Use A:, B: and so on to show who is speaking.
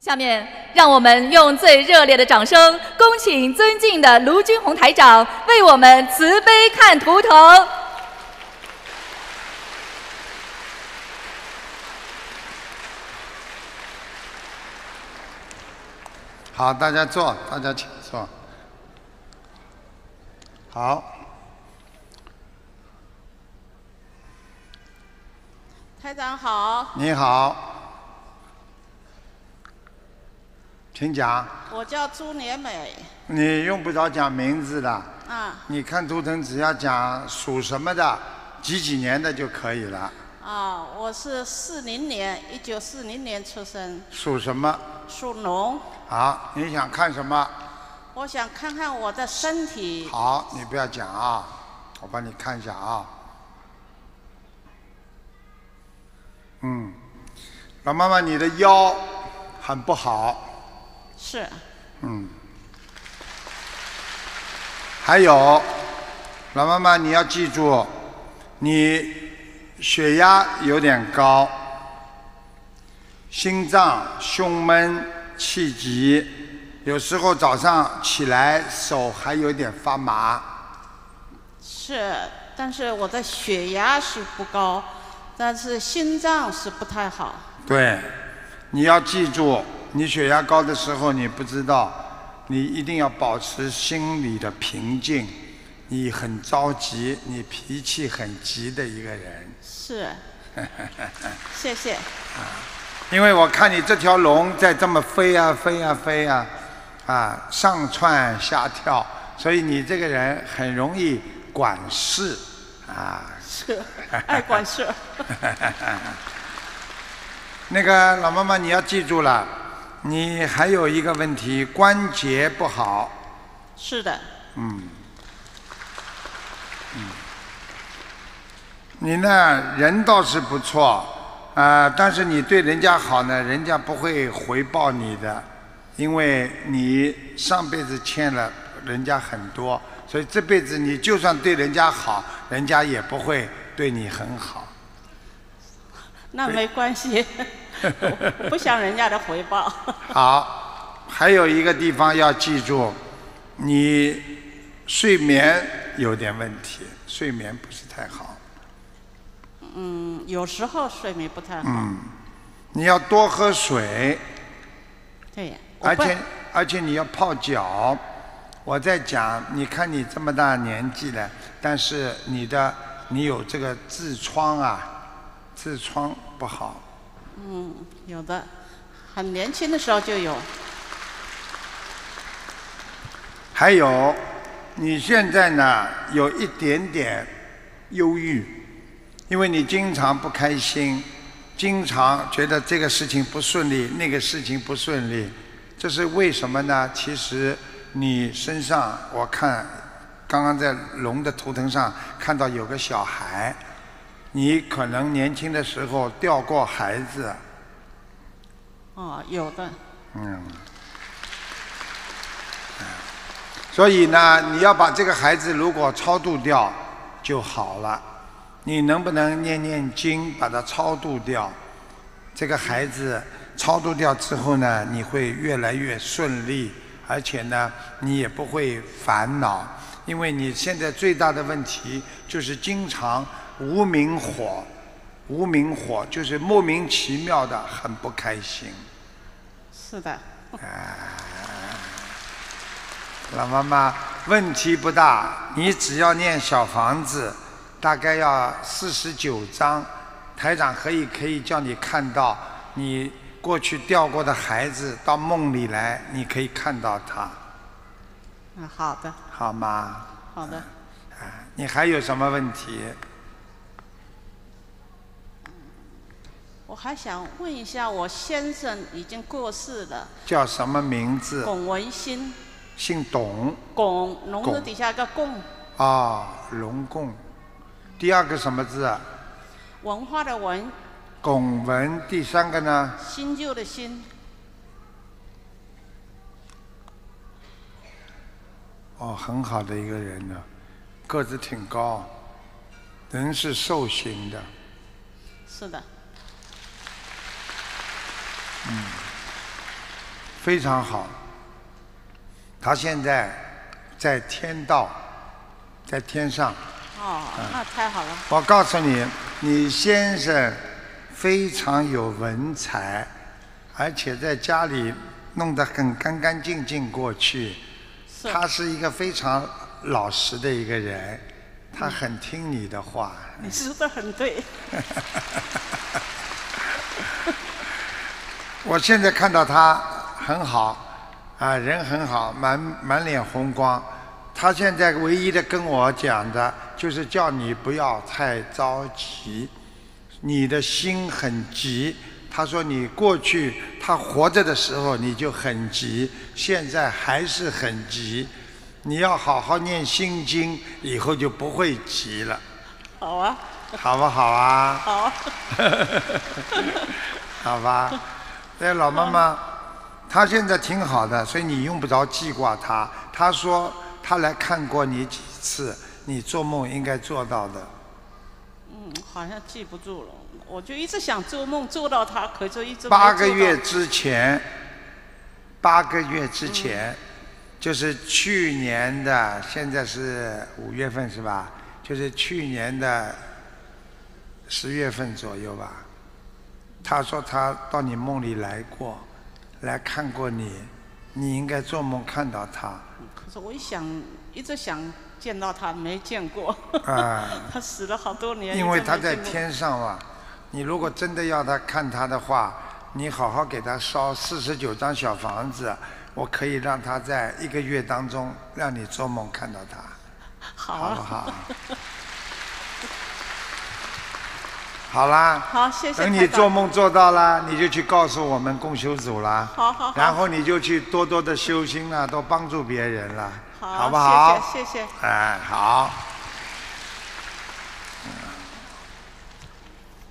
A: 下面让我们用最热烈的掌声，恭请尊
B: 敬的卢军红台长为我们慈悲看图腾。
A: 好，大家坐，大家请坐。好，
B: 台长好。你
A: 好。请讲。
B: 我叫朱连美。
A: 你用不着讲名字的。啊。你看，图腾，只要讲属什么的，几几年的就可以了。
B: 啊，我是四零年，一九四零年出生。
A: 属什么？
B: 属龙。
A: 好，你想看什么？
B: 我想看看我的身体。
A: 好，你不要讲啊，我帮你看一下啊。嗯，老妈妈，你的腰很不好。是。嗯。还有，老妈妈，你要记住，你血压有点高，心脏胸闷气急，有时候早上起来手还有点发麻。
B: 是，但是我的血压是不高，但是心脏是不太好。
A: 对，你要记住。你血压高的时候，你不知道，你一定要保持心理的平静。你很着急，你脾气很急的一个人。
B: 是。谢谢。啊，
A: 因为我看你这条龙在这么飞啊飞啊飞啊，啊上窜下跳，所以你这个人很容易管事，啊。是。爱管事。那个老妈妈，你要记住了。你还有一个问题，关节不好。是的。嗯。嗯。你呢？人倒是不错，啊，但是你对人家好呢，人家不会回报你的，因为你上辈子欠了人家很多，所以这辈子你就算对人家好，人家也不会对你很好。
B: 那没关系。不想人家的回报。
A: 好，还有一个地方要记住，你睡眠有点问题，睡眠不是太好。
B: 嗯，有时候睡眠不太好。
A: 嗯，你要多喝水。对。而且而且你要泡脚。我在讲，你看你这么大年纪了，但是你的你有这个痔疮啊，痔疮不好。
B: 嗯，有的，很年轻的时候就有。
A: 还有，你现在呢，有一点点忧郁，因为你经常不开心，经常觉得这个事情不顺利，那个事情不顺利，这是为什么呢？其实你身上，我看刚刚在龙的图腾上看到有个小孩。你可能年轻的时候掉过孩子，啊，有的。嗯。所以呢，你要把这个孩子如果超度掉就好了。你能不能念念经把它超度掉？这个孩子超度掉之后呢，你会越来越顺利，而且呢，你也不会烦恼，因为你现在最大的问题就是经常。无明火，无明火就是莫名其妙的，很不开心。是的。老妈妈，问题不大，你只要念小房子，大概要四十九张。台长可以可以叫你看到，你过去掉过的孩子到梦里来，你可以看到他。嗯，好的。好吗？
B: 好的。啊，
A: 你还有什么问题？
B: 我还想问一下，我先生已经过世了。
A: 叫什么名字？巩
B: 文新。
A: 姓董。
B: 巩，龙的底下一个巩。
A: 啊，龙巩。第二个什么字啊？
B: 文化的文。
A: 巩文。第三个呢？
B: 新旧的新。
A: 哦，很好的一个人呢，个子挺高，人是瘦型的。是的。嗯，非常好。他现在在天道，在天上。
B: 哦，那太好了。
A: 我告诉你，你先生非常有文采，而且在家里弄得很干干净净。过去，他是一个非常老实的一个人，他很听你的话。
B: 你说的很对。
A: 我现在看到他很好，啊，人很好，满满脸红光。他现在唯一的跟我讲的，就是叫你不要太着急，你的心很急。他说你过去他活着的时候你就很急，现在还是很急。你要好好念心经，以后就不会急了。好啊，好不好啊？好。好吧。对，老妈妈，她现在挺好的，所以你用不着记挂她。她说她来看过你几次，你做梦应该做到的。
B: 嗯，好像记不住了，我就一直想做梦做到她，可是一直。八个月之
A: 前，八个月之前，就是去年的，现在是五月份是吧？就是去年的十月份左右吧。他说他到你梦里来过，来看过你，你应该做梦看到他。
B: 可是我一想，一直想见到他，没见过。啊，他死了好多年。因为他在天
A: 上嘛，你如果真的要他看他的话，你好好给他烧四十九张小房子，我可以让他在一个月当中让你做梦看到他。好，好。好啦，好，谢谢。等你做梦做到了，你就去告诉我们共修组啦。好好，然后你就去多多的修心啦，多帮助别人啦，好不好？谢谢，谢谢。哎，好。